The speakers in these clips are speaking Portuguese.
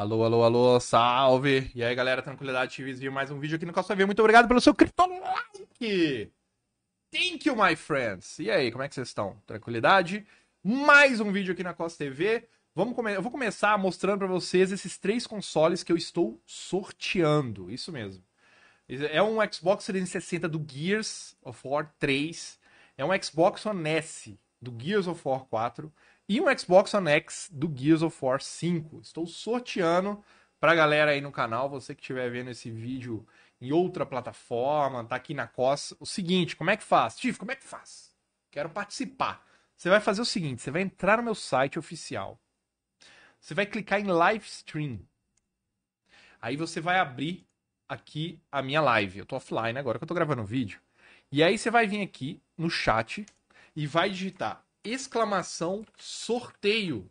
Alô, alô, alô, salve! E aí, galera, tranquilidade, TV viu mais um vídeo aqui no Costa V. Muito obrigado pelo seu cripto-like! Thank you, my friends! E aí, como é que vocês estão? Tranquilidade? Mais um vídeo aqui na Costa TV. Vamos come... Eu vou começar mostrando para vocês esses três consoles que eu estou sorteando. Isso mesmo. É um Xbox 360 do Gears of War 3. É um Xbox One S do Gears of War 4 e um Xbox One X do Gears of War 5. Estou sorteando pra galera aí no canal, você que estiver vendo esse vídeo em outra plataforma, tá aqui na Costa. O seguinte, como é que faz? Tiff, como é que faz? Quero participar. Você vai fazer o seguinte, você vai entrar no meu site oficial. Você vai clicar em live stream. Aí você vai abrir aqui a minha live. Eu tô offline agora que eu tô gravando o vídeo. E aí você vai vir aqui no chat e vai digitar exclamação sorteio.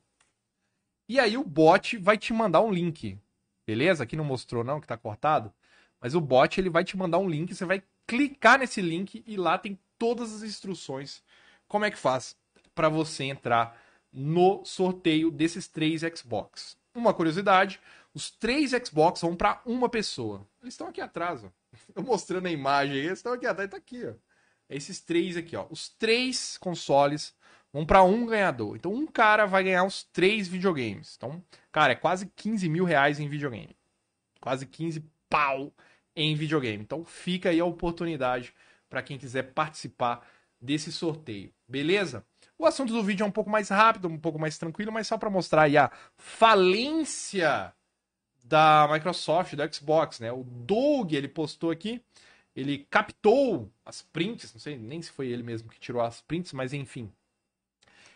E aí o bot vai te mandar um link. Beleza? Aqui não mostrou não que tá cortado, mas o bot ele vai te mandar um link, você vai clicar nesse link e lá tem todas as instruções como é que faz para você entrar no sorteio desses três Xbox. Uma curiosidade, os três Xbox vão para uma pessoa. Eles estão aqui atrás, ó. Eu mostrando a imagem, eles estão aqui atrás, tá aqui, ó. É esses três aqui, ó. Os três consoles Vamos para um ganhador. Então um cara vai ganhar os três videogames. Então, cara, é quase 15 mil reais em videogame. Quase 15 pau em videogame. Então fica aí a oportunidade para quem quiser participar desse sorteio, beleza? O assunto do vídeo é um pouco mais rápido, um pouco mais tranquilo, mas só para mostrar aí a falência da Microsoft, do Xbox, né? O Doug, ele postou aqui, ele captou as prints, não sei nem se foi ele mesmo que tirou as prints, mas enfim,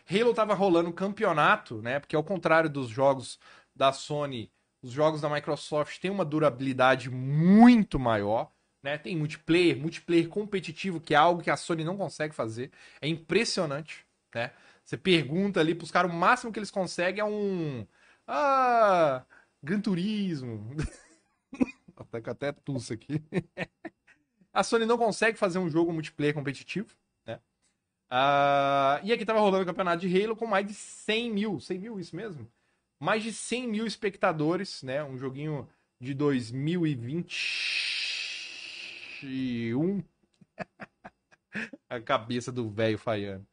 Halo estava rolando campeonato, né? Porque ao contrário dos jogos da Sony, os jogos da Microsoft têm uma durabilidade muito maior. Né? Tem multiplayer, multiplayer competitivo, que é algo que a Sony não consegue fazer. É impressionante, né? Você pergunta ali pros caras, o máximo que eles conseguem é um. Ah! Gran Turismo. até, tá até tussa aqui. a Sony não consegue fazer um jogo multiplayer competitivo, Uh, e aqui tava rolando o campeonato de Halo com mais de 100 mil, 100 mil, isso mesmo? Mais de 100 mil espectadores, né? Um joguinho de 2021. a cabeça do velho Faiano.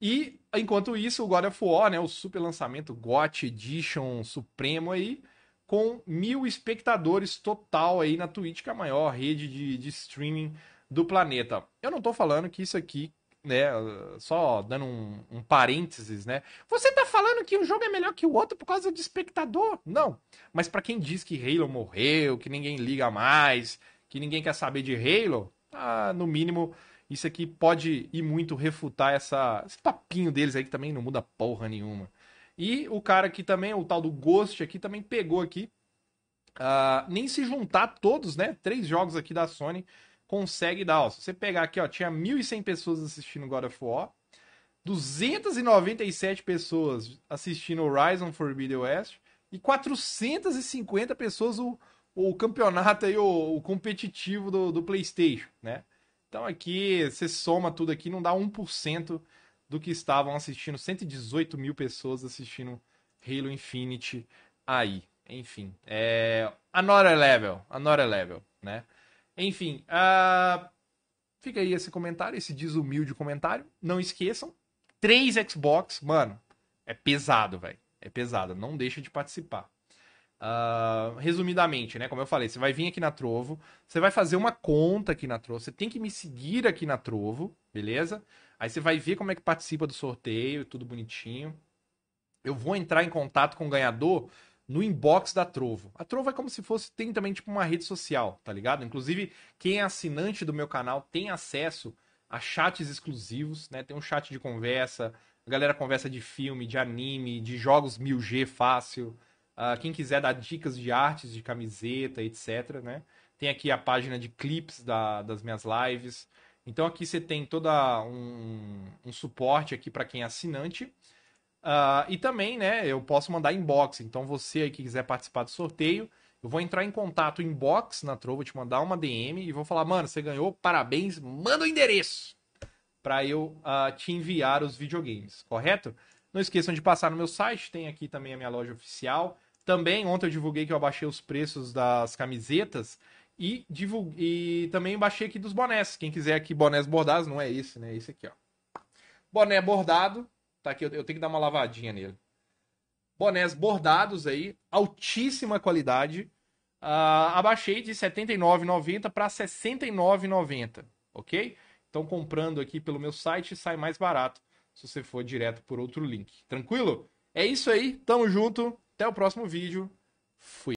E, enquanto isso, o God of War, né? O super lançamento GOT Edition Supremo aí, com mil espectadores total aí na Twitch, que é a maior rede de, de streaming do planeta. Eu não tô falando que isso aqui né, só dando um, um, parênteses, né? Você tá falando que um jogo é melhor que o outro por causa do espectador? Não. Mas para quem diz que Halo morreu, que ninguém liga mais, que ninguém quer saber de Halo, ah, no mínimo isso aqui pode ir muito refutar essa, esse papinho deles aí que também não muda porra nenhuma. E o cara aqui também, o tal do Ghost aqui, também pegou aqui. Uh, nem se juntar todos, né? Três jogos aqui da Sony consegue dar. Ó, se você pegar aqui, ó, tinha 1.100 pessoas assistindo God of War, 297 pessoas assistindo Horizon Forbidden West e 450 pessoas o, o campeonato aí, o, o competitivo do, do PlayStation, né? Então aqui, você soma tudo aqui, não dá 1% do que estavam assistindo. 118 mil pessoas assistindo Halo Infinite aí. Enfim, é... Another level, another level, né? Enfim, uh, fica aí esse comentário, esse desumilde comentário. Não esqueçam, três Xbox, mano, é pesado, velho. É pesado, não deixa de participar. Uh, resumidamente, né? Como eu falei, você vai vir aqui na Trovo, você vai fazer uma conta aqui na Trovo, você tem que me seguir aqui na Trovo, beleza? Aí você vai ver como é que participa do sorteio, tudo bonitinho. Eu vou entrar em contato com o ganhador no inbox da Trovo. A Trovo é como se fosse, tem também tipo uma rede social, tá ligado? Inclusive, quem é assinante do meu canal tem acesso a chats exclusivos, né? Tem um chat de conversa, a galera conversa de filme, de anime, de jogos 1000G fácil. Uh, quem quiser dar dicas de artes, de camiseta, etc, né? Tem aqui a página de clips da, das minhas lives. Então aqui você tem todo um, um suporte aqui para quem é assinante. Uh, e também, né, eu posso mandar inbox. Então, você aí que quiser participar do sorteio, eu vou entrar em contato inbox na Trovo te mandar uma DM e vou falar, mano, você ganhou, parabéns, manda o endereço para eu uh, te enviar os videogames, correto? Não esqueçam de passar no meu site, tem aqui também a minha loja oficial. Também ontem eu divulguei que eu abaixei os preços das camisetas e, divulguei, e também baixei aqui dos bonés. Quem quiser aqui bonés bordados, não é esse, né? É Esse aqui, ó. Boné bordado, Tá aqui, eu, eu tenho que dar uma lavadinha nele. Bonés bordados aí, altíssima qualidade. Uh, abaixei de R$ 79,90 para R$ 69,90, ok? Então, comprando aqui pelo meu site, sai mais barato se você for direto por outro link. Tranquilo? É isso aí, tamo junto, até o próximo vídeo. Fui.